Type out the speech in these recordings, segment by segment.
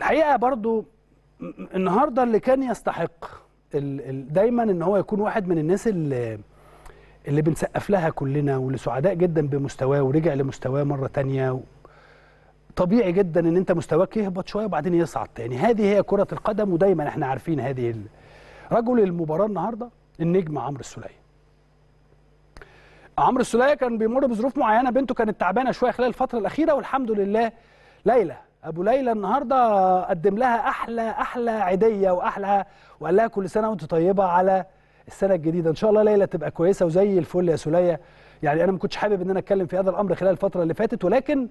الحقيقه برضو النهارده اللي كان يستحق دايما ان هو يكون واحد من الناس اللي اللي بنسقف لها كلنا واللي سعداء جدا بمستواه ورجع لمستواه مره تانية طبيعي جدا ان انت مستواك يهبط شويه وبعدين يصعد تاني هذه هي كره القدم ودايما احنا عارفين هذه رجل المباراه النهارده النجم عمرو السلية عمرو السلية كان بيمر بظروف معينه بنته كانت تعبانه شويه خلال الفتره الاخيره والحمد لله ليلى ابو ليلى النهارده قدم لها احلى احلى عيديه واحلى وقال لها كل سنه وانت طيبه على السنه الجديده ان شاء الله ليلى تبقى كويسه وزي الفل يا سلية يعني انا ما كنتش حابب ان انا اتكلم في هذا الامر خلال الفتره اللي فاتت ولكن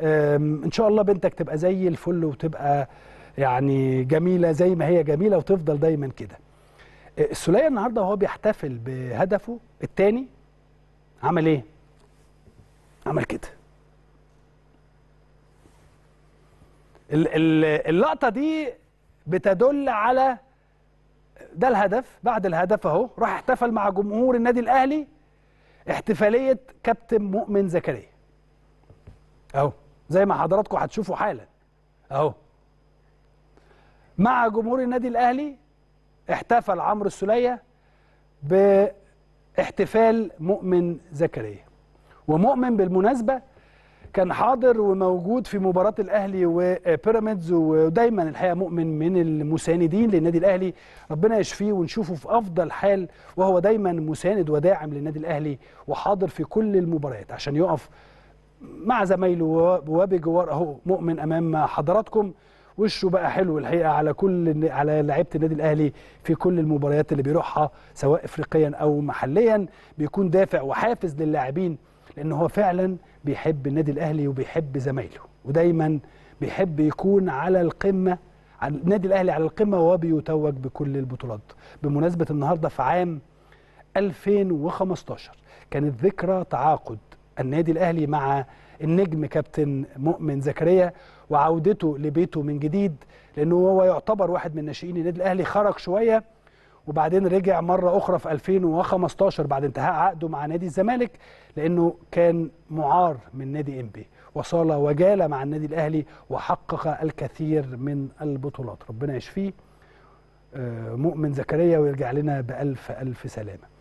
ان شاء الله بنتك تبقى زي الفل وتبقى يعني جميله زي ما هي جميله وتفضل دايما كده السلية آه، النهارده وهو بيحتفل بهدفه الثاني عمل ايه عمل كده اللقطه دي بتدل على ده الهدف بعد الهدف اهو راح احتفل مع جمهور النادي الاهلي احتفاليه كابتن مؤمن زكريا اهو زي ما حضراتكم هتشوفوا حالا اهو مع جمهور النادي الاهلي احتفل عمرو السليه باحتفال مؤمن زكريا ومؤمن بالمناسبه كان حاضر وموجود في مباراه الاهلي وبيراميدز ودايما الحقيقه مؤمن من المساندين للنادي الاهلي ربنا يشفيه ونشوفه في افضل حال وهو دايما مساند وداعم للنادي الاهلي وحاضر في كل المباريات عشان يقف مع زمايله وبجوار اهو مؤمن امام حضراتكم وشه بقى حلو الحقيقه على كل على لعيبه النادي الاهلي في كل المباريات اللي بيروحها سواء افريقيا او محليا بيكون دافع وحافز للاعبين لأن هو فعلا بيحب النادي الأهلي وبيحب زمايله ودايما بيحب يكون على القمة النادي الأهلي على القمة وهو بيتوج بكل البطولات بمناسبة النهاردة في عام 2015 كانت ذكرى تعاقد النادي الأهلي مع النجم كابتن مؤمن زكريا وعودته لبيته من جديد لأنه هو يعتبر واحد من ناشئين النادي الأهلي خرج شوية وبعدين رجع مره اخرى في 2015 بعد انتهاء عقده مع نادي الزمالك لانه كان معار من نادي انبي وصال وجال مع النادي الاهلي وحقق الكثير من البطولات ربنا يشفيه آه، مؤمن زكريا ويرجع لنا بالف الف سلامه